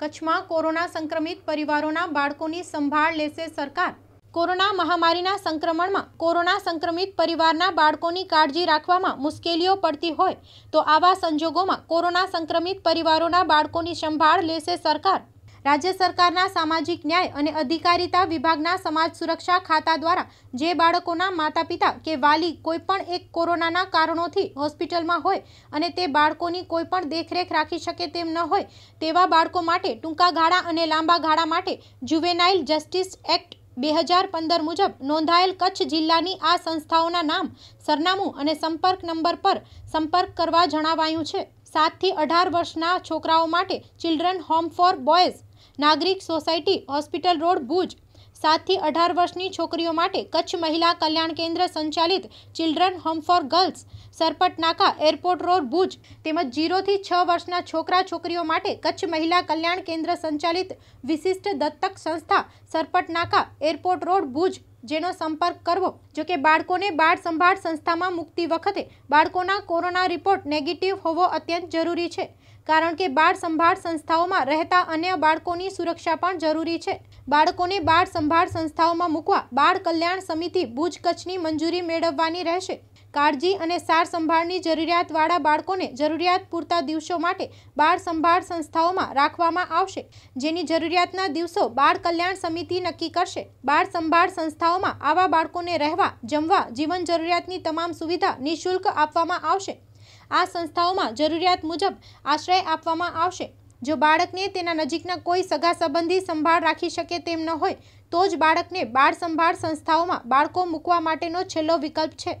કચ્છમાં કોરોના સંક્રમિત પરિવારોના બાળકોની સંભાળ લેશે સરકાર કોરોના મહામારીના સંક્રમણમાં કોરોના સંક્રમિત પરિવારના બાળકોની કાળજી રાખવામાં મુશ્કેલીઓ પડતી હોય તો આવા સંજોગોમાં કોરોના સંક્રમિત પરિવારોના બાળકોની સંભાળ લેશે સરકાર રાજ્ય સરકારના સામાજિક ન્યાય અને અધિકારીતા વિભાગના સમાજ સુરક્ષા ખાતા દ્વારા જે બાળકોના માતા પિતા કે વાલી કોઈપણ એક કોરોનાના કારણોથી હોસ્પિટલમાં હોય અને તે બાળકોની કોઈપણ દેખરેખ રાખી શકે તેમ ન હોય તેવા બાળકો માટે ટૂંકા ગાળા અને લાંબા ગાળા માટે જુવેનાઇલ જસ્ટિસ એક્ટ બે હજાર પંદર મુજબ નોંધાયેલ કચ્છ જિલ્લાની આ સંસ્થાઓના નામ સરનામું અને સંપર્ક નંબર પર સંપર્ક કરવા જણાવાયું છે સાતથી અઢાર વર્ષના છોકરાઓ માટે ચિલ્ડ્રન હોમ ફોર બોયઝ નાગરિક સોસાયટી હોસ્પિટલ રોડ ભુજ સાતથી અઢાર વર્ષની છોકરીઓ માટે કચ્છ મહિલા કલ્યાણ કેન્દ્ર સંચાલિત children home for girls Sarpat Naka airport road Bhuj તેમજ જીરોથી છ વર્ષના છોકરા છોકરીઓ માટે કચ્છ મહિલા કલ્યાણ કેન્દ્ર સંચાલિત વિશિષ્ટ દત્તક સંસ્થા સરપટ નાકા એરપોર્ટ રોડ ભુજ જેનો સંપર્ક કરવો જો કે બાળકોને બાળ સંભાળ સંસ્થામાં મૂકતી વખતે બાળકોના કોરોના રિપોર્ટ નેગેટિવ હોવો અત્યંત જરૂરી છે કારણ કે બાળ સંભાળ સંસ્થાઓમાં રહેતા અન્ય બાળકોની સુરક્ષા પણ જરૂરી છે બાળકોને બાળ સંભાળ સંસ્થાઓમાં મૂકવા બાળ કલ્યાણ સમિતિ ભુજ કચ્છની મંજૂરી મેળવવાની રહેશે કાળજી અને સાર સંભાળની જરૂરિયાતવાળા બાળકોને જરૂરિયાત પૂરતા દિવસો માટે બાળ સંભાળ સંસ્થાઓમાં રાખવામાં આવશે જેની જરૂરિયાતના દિવસો બાળ કલ્યાણ સમિતિ નક્કી કરશે બાળ સંભાળ સંસ્થાઓમાં આવા બાળકોને રહેવા જમવા જીવન જરૂરિયાતની તમામ સુવિધા નિઃશુલ્ક આપવામાં આવશે આ સંસ્થાઓમાં જરૂરિયાત મુજબ આશ્રય આપવામાં આવશે જો બાળકને તેના નજીકના કોઈ સગા સંબંધી સંભાળ રાખી શકે તેમ ન હોય તો જ બાળકને બાળ સંભાળ સંસ્થાઓમાં બાળકો મૂકવા માટેનો છેલ્લો વિકલ્પ છે